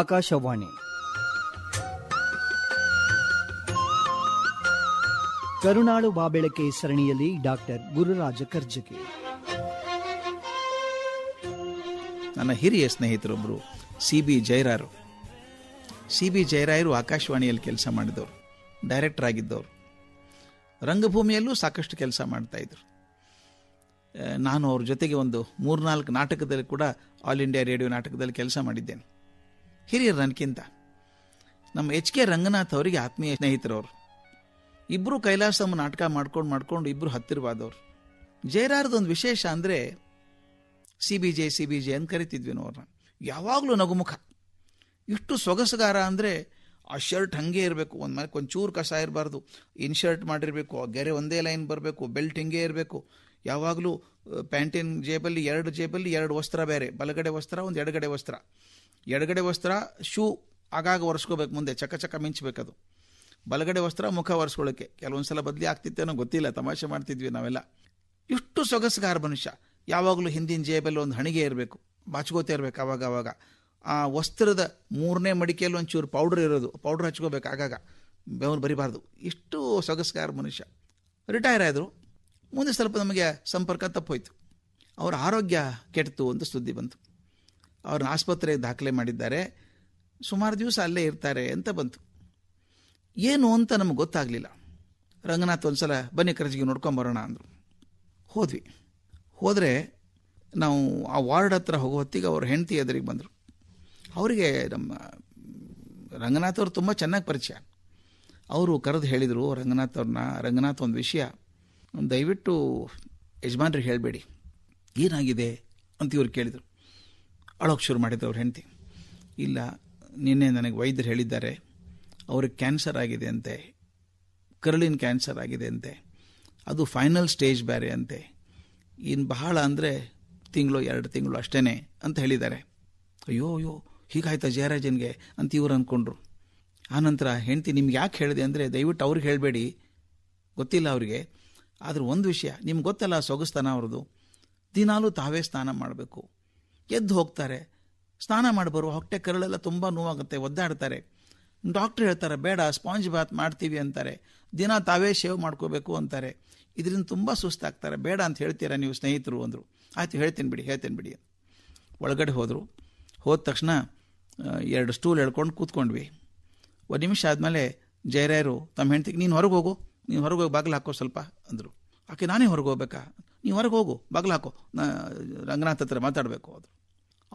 ಆಕಾಶವಾಣಿ ಕರುಣಾಳು ಬಾಬೆಳಕೆ ಸರಣಿಯಲ್ಲಿ ಡಾಕ್ಟರ್ ಗುರುರಾಜ ಕರ್ಜಕಿ ನನ್ನ ಹಿರಿಯ ಸ್ನೇಹಿತರೊಬ್ಬರು ಸಿ ಬಿ ಜೈರಾರು ಸಿ ಬಿ ಜೈರಾಯರು ಆಕಾಶವಾಣಿಯಲ್ಲಿ ಕೆಲಸ ಮಾಡಿದವರು ಡೈರೆಕ್ಟರ್ ಆಗಿದ್ದವರು ರಂಗಭೂಮಿಯಲ್ಲೂ ಸಾಕಷ್ಟು ಕೆಲಸ ಮಾಡ್ತಾ ಇದ್ರು ನಾನು ಅವ್ರ ಜೊತೆಗೆ ಒಂದು ಮೂರ್ನಾಲ್ಕು ನಾಟಕದಲ್ಲಿ ಕೂಡ ಆಲ್ ಇಂಡಿಯಾ ರೇಡಿಯೋ ನಾಟಕದಲ್ಲಿ ಕೆಲಸ ಮಾಡಿದ್ದೇನೆ ಹಿರಿಯರು ನನಗಿಂತ ನಮ್ಮ ಎಚ್ ಕೆ ರಂಗನಾಥ್ ಅವರಿಗೆ ಆತ್ಮೀಯ ಸ್ನೇಹಿತರವರು ಇಬ್ಬರು ಕೈಲಾಸಮ್ಮ ನಾಟಕ ಮಾಡ್ಕೊಂಡು ಮಾಡ್ಕೊಂಡು ಇಬ್ಬರು ಹತ್ತಿರವಾದವ್ರು ಜಯರಾರದೊಂದು ವಿಶೇಷ ಅಂದರೆ C B J C B J ಅಂತ ಕರಿತಿದ್ವಿ ಅವ್ರನ್ನ ಯಾವಾಗಲೂ ನಗುಮುಖ ಇಷ್ಟು ಸೊಗಸುಗಾರ ಅಂದರೆ ಆ ಶರ್ಟ್ ಹಂಗೆ ಇರಬೇಕು ಒಂದು ಮನೆ ಒಂಚೂರು ಕಸ ಇರಬಾರ್ದು ಇನ್ ಶರ್ಟ್ ಮಾಡಿರಬೇಕು ಆ ಗೆರೆ ಒಂದೇ ಲೈನ್ ಬರಬೇಕು ಬೆಲ್ಟ್ ಹಿಂಗೆ ಇರಬೇಕು ಯಾವಾಗಲೂ ಪ್ಯಾಂಟಿನ ಜೇಬಲ್ಲಿ ಎರಡು ಜೇಬಲ್ಲಿ ಎರಡು ವಸ್ತ್ರ ಬೇರೆ ಬಲಗಡೆ ವಸ್ತ್ರ ಒಂದು ಎಡಗಡೆ ವಸ್ತ್ರ ಎಡಗಡೆ ವಸ್ತ್ರ ಶೂ ಆಗಾಗ ಒರೆಸ್ಕೋಬೇಕು ಮುಂದೆ ಚಕ ಚಕ ಮಿಂಚಬೇಕದು ಬಲಗಡೆ ವಸ್ತ್ರ ಮುಖ ಒರೆಸ್ಕೊಳ್ಳೋಕ್ಕೆ ಕೆಲವೊಂದು ಸಲ ಬದಲಿ ಆಗ್ತಿತ್ತೇನೋ ಗೊತ್ತಿಲ್ಲ ತಮಾಷೆ ಮಾಡ್ತಿದ್ವಿ ನಾವೆಲ್ಲ ಇಷ್ಟು ಸೊಗಸುಗಾರ ಮನುಷ್ಯ ಯಾವಾಗಲೂ ಹಿಂದಿನ ಜೇಬಲ್ಲಿ ಒಂದು ಹಣಿಗೆ ಇರಬೇಕು ಬಾಚ್ಕೋತ ಇರಬೇಕು ಆವಾಗ ಆವಾಗ ಆ ವಸ್ತ್ರದ ಮೂರನೇ ಮಡಿಕೆಯಲ್ಲಿ ಒಂಚೂರು ಪೌಡ್ರ್ ಇರೋದು ಪೌಡ್ರ್ ಹಚ್ಕೋಬೇಕು ಆಗಾಗ ಬೆವನು ಬರಿಬಾರ್ದು ಇಷ್ಟು ಸೊಗಸುಗಾರ ಮನುಷ್ಯ ರಿಟೈರ್ ಆದರು ಮುಂದೆ ಸ್ವಲ್ಪ ನಮಗೆ ಸಂಪರ್ಕ ತಪ್ಪೋಯ್ತು ಅವರ ಆರೋಗ್ಯ ಕೆಟ್ಟಿತು ಅಂತ ಸುದ್ದಿ ಬಂತು ಅವ್ರನ್ನ ಆಸ್ಪತ್ರೆಗೆ ದಾಖಲೆ ಮಾಡಿದ್ದಾರೆ ಸುಮಾರು ದಿವಸ ಅಲ್ಲೇ ಇರ್ತಾರೆ ಅಂತ ಬಂತು ಏನು ಅಂತ ನಮಗೆ ಗೊತ್ತಾಗಲಿಲ್ಲ ರಂಗನಾಥ್ ಒಂದು ಸಲ ಬನ್ನಿ ಕರ್ಜಿಗೆ ನೋಡ್ಕೊಂಬರೋಣ ಅಂದರು ಹೋದ್ವಿ ಹೋದರೆ ನಾವು ಆ ವಾರ್ಡ್ ಹತ್ರ ಹೋಗೋ ಹೊತ್ತಿಗೆ ಅವ್ರ ಹೆಂಡತಿ ಎದುರಿಗೆ ಬಂದರು ಅವರಿಗೆ ನಮ್ಮ ರಂಗನಾಥ್ ಅವರು ತುಂಬ ಚೆನ್ನಾಗಿ ಪರಿಚಯ ಅವರು ಕರೆದು ಹೇಳಿದರು ರಂಗನಾಥ್ ಅವ್ರನ್ನ ರಂಗನಾಥ್ ಒಂದು ವಿಷಯ ದಯವಿಟ್ಟು ಯಜಮಾನ್ರಿಗೆ ಹೇಳಬೇಡಿ ಏನಾಗಿದೆ ಅಂತ ಇವ್ರು ಕೇಳಿದರು ಅಳೋಕ್ಕೆ ಶುರು ಮಾಡಿದ್ದು ಅವ್ರ ಹೆಂಡತಿ ಇಲ್ಲ ನಿನ್ನೆ ನನಗೆ ವೈದ್ಯರು ಹೇಳಿದ್ದಾರೆ ಅವ್ರಿಗೆ ಕ್ಯಾನ್ಸರ್ ಆಗಿದೆ ಅಂತೆ ಕರಳಿನ ಕ್ಯಾನ್ಸರ್ ಆಗಿದೆ ಅಂತೆ ಅದು ಫೈನಲ್ ಸ್ಟೇಜ್ ಬೇರೆ ಅಂತೆ ಇನ್ನು ಬಹಳ ಅಂದರೆ ತಿಂಗಳು ಎರಡು ತಿಂಗಳು ಅಷ್ಟೇ ಅಂತ ಹೇಳಿದ್ದಾರೆ ಅಯ್ಯೋ ಅಯ್ಯೋ ಹೀಗಾಯ್ತಾ ಜಯರಾಜನ್ಗೆ ಅಂತ ಇವ್ರು ಅಂದ್ಕೊಂಡ್ರು ಆನಂತರ ಹೆಂಡತಿ ನಿಮ್ಗೆ ಯಾಕೆ ಹೇಳಿದೆ ಅಂದರೆ ದಯವಿಟ್ಟು ಅವ್ರಿಗೆ ಹೇಳಬೇಡಿ ಗೊತ್ತಿಲ್ಲ ಅವ್ರಿಗೆ ಆದರೂ ಒಂದು ವಿಷಯ ನಿಮ್ಗೆ ಗೊತ್ತಲ್ಲ ಸೊಗಸ್ತಾನ ಅವ್ರದ್ದು ದಿನಾಲೂ ತಾವೇ ಸ್ನಾನ ಮಾಡಬೇಕು ಎದ್ದು ಹೋಗ್ತಾರೆ ಸ್ನಾನ ಮಾಡಿಬರು ಹೊಟ್ಟೆ ಕರಳೆಲ್ಲ ತುಂಬ ನೋವಾಗುತ್ತೆ ಒದ್ದಾಡ್ತಾರೆ ಡಾಕ್ಟ್ರ್ ಹೇಳ್ತಾರೆ ಬೇಡ ಸ್ಪಾಂಜ್ ಬಾತ್ ಮಾಡ್ತೀವಿ ಅಂತಾರೆ ದಿನ ತಾವೇ ಶೇವ್ ಮಾಡ್ಕೋಬೇಕು ಅಂತಾರೆ ಇದರಿಂದ ತುಂಬ ಸುಸ್ತಾಗ್ತಾರೆ ಬೇಡ ಅಂತ ಹೇಳ್ತೀರಾ ನೀವು ಸ್ನೇಹಿತರು ಅಂದರು ಆಯಿತು ಹೇಳ್ತೀನಿ ಬಿಡಿ ಹೇಳ್ತೀನಿ ಬಿಡಿ ಒಳಗಡೆ ಹೋದರು ಹೋದ ತಕ್ಷಣ ಎರಡು ಸ್ಟೂಲ್ ಹೇಳ್ಕೊಂಡು ಕೂತ್ಕೊಂಡ್ವಿ ಒಂದು ನಿಮಿಷ ಆದಮೇಲೆ ಜಯರಾಯರು ತಮ್ಮ ಹೆಂಡ್ತಿಗೆ ನೀನು ಹೊರಗೆ ಹೋಗು ನೀನು ಹೊರಗೆ ಹೋಗಿ ಬಾಗಿಲು ಹಾಕೋ ಸ್ವಲ್ಪ ಅಂದರು ಆಕೆ ನಾನೇ ಹೊರಗೆ ಹೋಗ್ಬೇಕಾ ನೀವು ಹೊರಗೆ ಹೋಗು ಬಾಗಿಲು ಹಾಕೋ ನಾ ರಂಗನಾಥ್ ಹತ್ರ ಮಾತಾಡಬೇಕು ಅವರು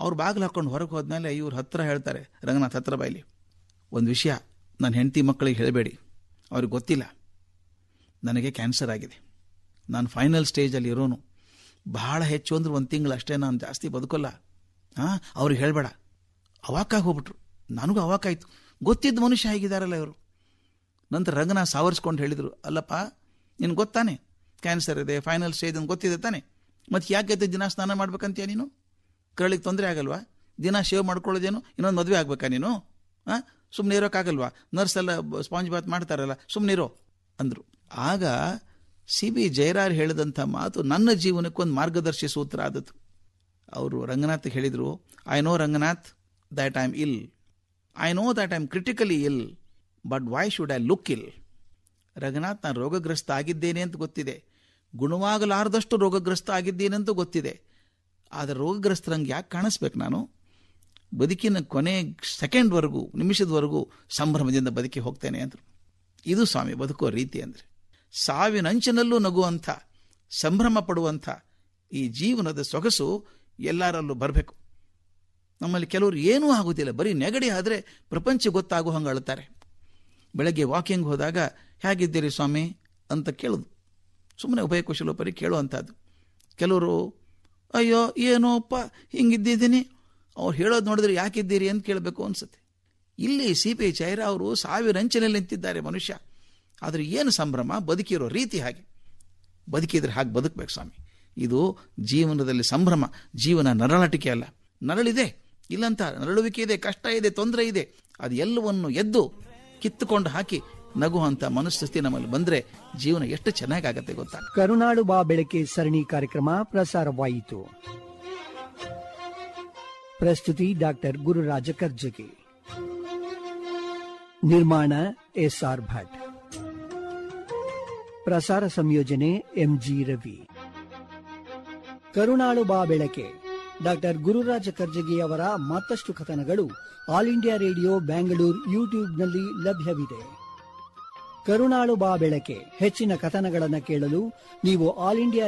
ಅವ್ರು ಬಾಗಿಲು ಹಾಕ್ಕೊಂಡು ಹೊರಗೆ ಹೋದ್ಮೇಲೆ ಇವ್ರ ಹತ್ರ ಹೇಳ್ತಾರೆ ರಂಗನಾಥ್ ಹತ್ರ ಬಾಯಿಲಿ ಒಂದು ವಿಷಯ ನನ್ನ ಹೆಂಡತಿ ಮಕ್ಕಳಿಗೆ ಹೇಳಬೇಡಿ ಅವ್ರಿಗೆ ಗೊತ್ತಿಲ್ಲ ನನಗೆ ಕ್ಯಾನ್ಸರ್ ಆಗಿದೆ ನಾನು ಫೈನಲ್ ಸ್ಟೇಜಲ್ಲಿ ಇರೋನು ಬಹಳ ಹೆಚ್ಚು ಅಂದ್ರೆ ಒಂದು ತಿಂಗಳು ಅಷ್ಟೇ ನಾನು ಜಾಸ್ತಿ ಬದುಕೋಲ್ಲ ಹಾಂ ಅವ್ರಿಗೆ ಹೇಳಬೇಡ ಅವಾಕಾಗಿ ಹೋಗ್ಬಿಟ್ರು ನನಗೂ ಅವಾಕಾಯಿತು ಗೊತ್ತಿದ್ದ ಮನುಷ್ಯ ಹೇಗಿದ್ದಾರಲ್ಲ ಇವರು ನಂತರ ರಂಗನಾಥ್ ಸಾವರಿಸ್ಕೊಂಡು ಹೇಳಿದರು ಅಲ್ಲಪ್ಪ ನಿನ್ಗೆ ಗೊತ್ತಾನೆ ಕ್ಯಾನ್ಸರ್ ಇದೆ ಫೈನಲ್ ಸ್ಟೇಜ್ ಅಂತ ಗೊತ್ತಿದೆ ತಾನೆ ಮತ್ತೆ ಯಾಕೆ ದಿನ ಸ್ನಾನ ಮಾಡ್ಬೇಕಂತೀಯ ನೀನು ಕರಳಿಗೆ ತೊಂದರೆ ಆಗಲ್ವಾ ದಿನ ಶೇವ್ ಮಾಡ್ಕೊಳ್ಳೋದೇನು ಇನ್ನೊಂದು ಮದುವೆ ಆಗ್ಬೇಕಾ ನೀನು ಹಾಂ ಸುಮ್ಮನೆ ಇರೋಕ್ಕಾಗಲ್ವಾ ಎಲ್ಲ ಸ್ಪಾಂಜ್ ಬಾತ್ ಮಾಡ್ತಾರಲ್ಲ ಸುಮ್ಮನೆ ಇರೋ ಅಂದರು ಆಗ ಸಿ ಬಿ ಜಯರಾರ್ ಹೇಳಿದಂಥ ಮಾತು ನನ್ನ ಜೀವನಕ್ಕೊಂದು ಮಾರ್ಗದರ್ಶಿ ಸೂತ್ರ ಆದದ್ದು ಅವರು ರಂಗನಾಥ್ಗೆ ಹೇಳಿದರು I know Ranganath that I am ill I know that I am critically ill but why should I look ill Ranganath ನಾನು ರೋಗಗ್ರಸ್ತ ಆಗಿದ್ದೇನೆ ಅಂತ ಗೊತ್ತಿದೆ ಗುಣವಾಗಲಾರದಷ್ಟು ರೋಗಗ್ರಸ್ತ ಆಗಿದ್ದೇನಂತೂ ಗೊತ್ತಿದೆ ಆದರೆ ರೋಗಗ್ರಸ್ತರಂಗೆ ಯಾಕೆ ಕಾಣಿಸ್ಬೇಕು ನಾನು ಬದುಕಿನ ಕೊನೆ ಸೆಕೆಂಡ್ವರೆಗೂ ನಿಮಿಷದವರೆಗೂ ಸಂಭ್ರಮದಿಂದ ಬದುಕಿ ಹೋಗ್ತೇನೆ ಅಂದರು ಇದು ಸ್ವಾಮಿ ಬದುಕುವ ರೀತಿ ಅಂದರೆ ಸಾವಿನ ಅಂಚಿನಲ್ಲೂ ನಗುವಂಥ ಸಂಭ್ರಮ ಪಡುವಂಥ ಈ ಜೀವನದ ಸೊಗಸು ಎಲ್ಲರಲ್ಲೂ ಬರಬೇಕು ನಮ್ಮಲ್ಲಿ ಕೆಲವರು ಏನೂ ಆಗೋದಿಲ್ಲ ಬರೀ ನೆಗಡಿ ಆದರೆ ಪ್ರಪಂಚ ಗೊತ್ತಾಗೋ ಹಂಗೆ ಅಳ್ತಾರೆ ಬೆಳಗ್ಗೆ ವಾಕಿಂಗ್ ಹೋದಾಗ ಹೇಗಿದ್ದೀರಿ ಸ್ವಾಮಿ ಅಂತ ಕೇಳೋದು ಸುಮ್ಮನೆ ಉಭಯ ಕುಶಲೋಪರಿ ಕೇಳುವಂಥದ್ದು ಕೆಲವರು ಅಯ್ಯೋ ಏನೋಪ್ಪ ಹಿಂಗಿದ್ದಿದ್ದೀನಿ ಅವ್ರು ಹೇಳೋದು ನೋಡಿದ್ರೆ ಯಾಕಿದ್ದೀರಿ ಅಂತ ಕೇಳಬೇಕು ಅನಿಸುತ್ತೆ ಇಲ್ಲಿ ಸಿ ಪಿ ಚೈರ ಅವರು ಅಂಚಿನಲ್ಲಿ ನಿಂತಿದ್ದಾರೆ ಮನುಷ್ಯ ಆದರೆ ಏನು ಸಂಭ್ರಮ ಬದುಕಿರೋ ರೀತಿ ಹಾಗೆ ಬದುಕಿದ್ರೆ ಹಾಗೆ ಬದುಕಬೇಕು ಸ್ವಾಮಿ ಇದು ಜೀವನದಲ್ಲಿ ಸಂಭ್ರಮ ಜೀವನ ನರಳಟಿಕೆ ಅಲ್ಲ ನರಳಿದೆ ಇಲ್ಲಂತ ನರಳುವಿಕೆ ಇದೆ ಕಷ್ಟ ಇದೆ ತೊಂದರೆ ಇದೆ ಅದು ಎಲ್ಲವನ್ನು ಎದ್ದು ಕಿತ್ತುಕೊಂಡು ಹಾಕಿ ನಗುವಂತ ಮನಸ್ಥಿತಿ ನಮ್ಮಲ್ಲಿ ಬಂದ್ರೆ ಜೀವನ ಎಷ್ಟು ಚೆನ್ನಾಗಾಗತ್ತೆ ಗೊತ್ತಾ ಕರುನಾಡು ಬಾ ಬೆಳಕೆ ಸರಣಿ ಕಾರ್ಯಕ್ರಮ ಪ್ರಸಾರವಾಯಿತು ಪ್ರಸ್ತುತಿ ಡಾಕ್ಟರ್ ಗುರುರಾಜ ಕರ್ಜಗಿ ನಿರ್ಮಾಣ ಎಸ್ ಆರ್ ಭಟ್ ಪ್ರಸಾರ ಸಂಯೋಜನೆ ಎಂ ಜಿ ರವಿ ಕರುಣಾಳು ಬಾ ಬೆಳಕೆ ಡಾಕ್ಟರ್ ಗುರುರಾಜ ಕರ್ಜಗಿ ಅವರ ಮತ್ತಷ್ಟು ಕಥನಗಳು ಆಲ್ ಇಂಡಿಯಾ ರೇಡಿಯೋ ಬ್ಯಾಂಗ್ಳೂರ್ ಯೂಟ್ಯೂಬ್ನಲ್ಲಿ ಲಭ್ಯವಿದೆ ಕರುಣಾಳು ಬಾ ಬೆಳಕೆ ಹೆಚ್ಚಿನ ಕಥನಗಳನ್ನು ಕೇಳಲು ನೀವು ಆಲ್ ಇಂಡಿಯಾ